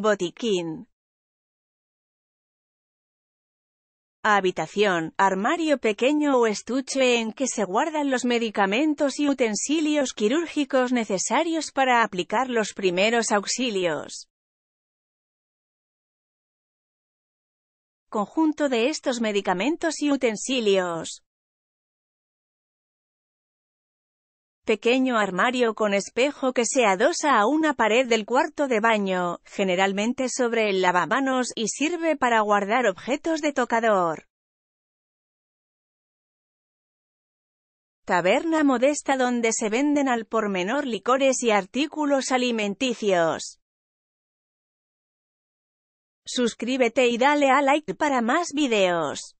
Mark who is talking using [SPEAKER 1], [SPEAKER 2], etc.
[SPEAKER 1] botiquín. Habitación, armario pequeño o estuche en que se guardan los medicamentos y utensilios quirúrgicos necesarios para aplicar los primeros
[SPEAKER 2] auxilios. Conjunto de estos medicamentos y utensilios.
[SPEAKER 1] Pequeño armario con espejo que se adosa a una pared del cuarto de baño, generalmente sobre el lavamanos, y sirve para guardar objetos de tocador. Taberna modesta donde se venden al por menor licores y artículos alimenticios.
[SPEAKER 2] Suscríbete y dale a like para más videos.